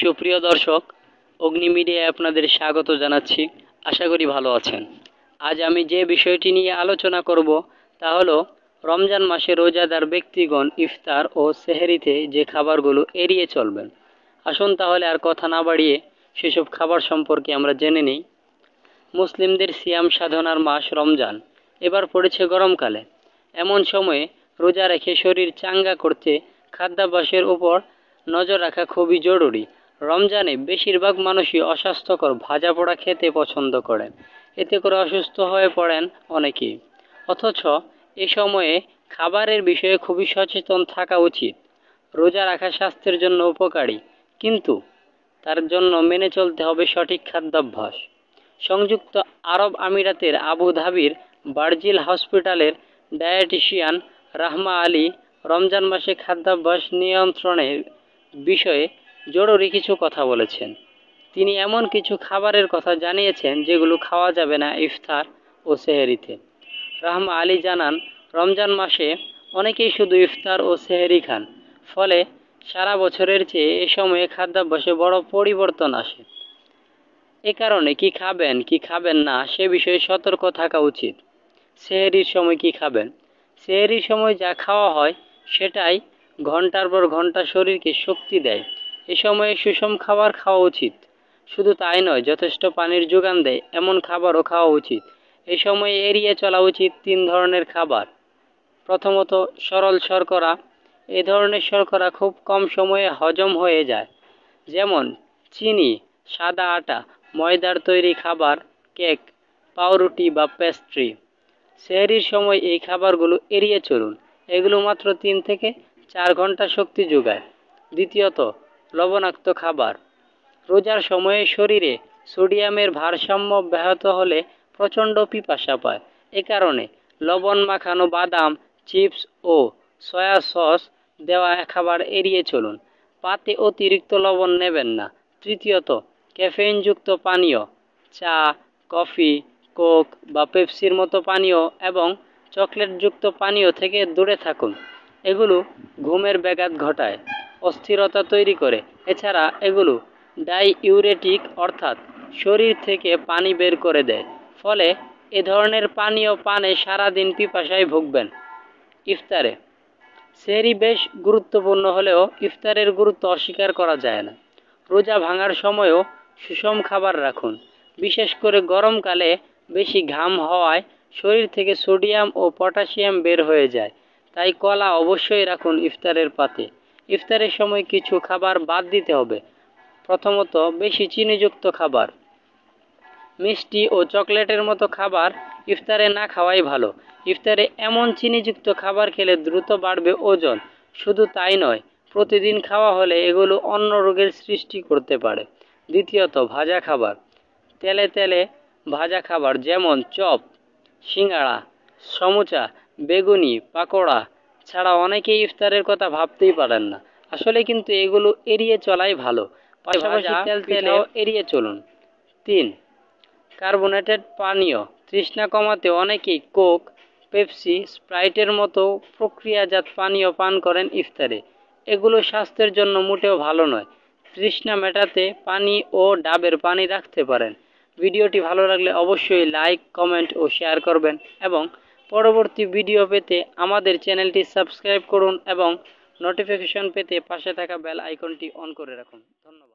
সুপ্রিয় দর্শক অগ্নি মিডিয়ায় আপনাদের স্বাগত জানাচ্ছি আশা করি ভালো আছেন আজ আমি যে বিষয়টি নিয়ে আলোচনা করব তা হলো রমজান মাসে রোজাদার ব্যক্তিগণ ইফতার ও সেহেরিতে যে খাবারগুলো এড়িয়ে চলবেন আসুন তাহলে আর কথা না বাড়িয়ে সেসব খাবার সম্পর্কে আমরা জেনে নিই মুসলিমদের সিয়াম সাধনার মাস রমজান এবার পড়েছে গরমকালে এমন সময়ে রোজা রেখে শরীর চাঙ্গা করতে খাদ্যাভ্যাসের উপর নজর রাখা খুবই জরুরি রমজানে বেশিরভাগ মানুষই অস্বাস্থ্যকর ভাজা পোড়া খেতে পছন্দ করে এতে করে অসুস্থ হয়ে পড়েন অনেকেই অথচ এ সময়ে খাবারের বিষয়ে খুবই সচেতন থাকা উচিত রোজা রাখা স্বাস্থ্যের জন্য উপকারী কিন্তু তার জন্য মেনে চলতে হবে সঠিক খাদ্যাভ্যাস সংযুক্ত আরব আমিরাতের আবু ধাবির বার্জিল হসপিটালের ডায়েটিশিয়ান রাহমা আলী রমজান মাসে খাদ্যাভ্যাস নিয়ন্ত্রণের বিষয়ে জরুরি কিছু কথা বলেছেন তিনি এমন কিছু খাবারের কথা জানিয়েছেন যেগুলো খাওয়া যাবে না ইফতার ও সেহেরিতে রাহমা আলী জানান রমজান মাসে অনেকেই শুধু ইফতার ও সেহেরি খান ফলে সারা বছরের চেয়ে এ সময়ে খাদ্যাভ্যাসে বড় পরিবর্তন আসে এ কারণে কি খাবেন কি খাবেন না সে বিষয়ে সতর্ক থাকা উচিত সেহেরির সময় কি খাবেন সেহেরির সময় যা খাওয়া হয় সেটাই ঘন্টার পর ঘন্টা শরীরকে শক্তি দেয় এ সময়ে সুষম খাবার খাওয়া উচিত শুধু তাই নয় যথেষ্ট পানির যোগান দেয় এমন খাবারও খাওয়া উচিত এ সময়ে এড়িয়ে চলা উচিত তিন ধরনের খাবার প্রথমত সরল শর্করা এ ধরনের শর্করা খুব কম সময়ে হজম হয়ে যায় যেমন চিনি সাদা আটা ময়দার তৈরি খাবার কেক পাউরুটি বা পেস্ট্রি সেহরির সময় এই খাবারগুলো এড়িয়ে চলুন এগুলো মাত্র তিন থেকে চার ঘন্টা শক্তি যোগায় দ্বিতীয়ত লবণাক্ত খাবার রোজার সময়ে শরীরে সোডিয়ামের ভারসাম্য ব্যাহত হলে প্রচণ্ড পিপাসা পায় এ কারণে লবণ মাখানো বাদাম চিপস ও সয়া সস দেওয়া খাবার এড়িয়ে চলুন পাতে অতিরিক্ত লবণ নেবেন না তৃতীয়ত ক্যাফেইনযুক্ত পানীয় চা কফি কোক বা পেপসির মতো পানীয় এবং চকলেটযুক্ত পানীয় থেকে দূরে থাকুন এগুলো ঘুমের ব্যাঘাত ঘটায় অস্থিরতা তৈরি করে এছাড়া এগুলো ডাইউরেটিক অর্থাৎ শরীর থেকে পানি বের করে দেয় ফলে এ ধরনের পানীয় পানে সারাদিন পিপাসায় ভুগবেন ইফতারে সেরি বেশ গুরুত্বপূর্ণ হলেও ইফতারের গুরুত্ব অস্বীকার করা যায় না রোজা ভাঙার সময়ও সুষম খাবার রাখুন বিশেষ করে গরমকালে বেশি ঘাম হওয়ায় শরীর থেকে সোডিয়াম ও পটাশিয়াম বের হয়ে যায় তাই কলা অবশ্যই রাখুন ইফতারের পাতে ইফতারের সময় কিছু খাবার বাদ দিতে হবে প্রথমত বেশি চিনিযুক্ত খাবার মিষ্টি ও চকলেটের মতো খাবার ইফতারে না খাওয়াই ভালো ইফতারে এমন চিনিযুক্ত খাবার খেলে দ্রুত বাড়বে ওজন শুধু তাই নয় প্রতিদিন খাওয়া হলে এগুলো অন্য রোগের সৃষ্টি করতে পারে দ্বিতীয়ত ভাজা খাবার তেলে তেলে ভাজা খাবার যেমন চপ সিঙ্গাড়া সমুচা বেগুনি পাকোড়া ছাড়া অনেকেই ইফতারের কথা ভাবতেই পারেন না আসলে কিন্তু এগুলো এড়িয়ে চলাই ভালো এড়িয়ে চলুন তিন কার্বোনেটেড পানীয় তৃষ্ণা কমাতে অনেকেই কোক পেপসি স্প্রাইটের মতো প্রক্রিয়াজাত পানীয় পান করেন ইফতারে এগুলো স্বাস্থ্যের জন্য মোটেও ভালো নয় তৃষ্ণা মেটাতে পানি ও ডাবের পানি রাখতে পারেন ভিডিওটি ভালো লাগলে অবশ্যই লাইক কমেন্ট ও শেয়ার করবেন এবং পরবর্তী ভিডিও পেতে আমাদের চ্যানেলটি সাবস্ক্রাইব করুন এবং নোটিফিকেশন পেতে পাশে থাকা বেল আইকনটি অন করে রাখুন ধন্যবাদ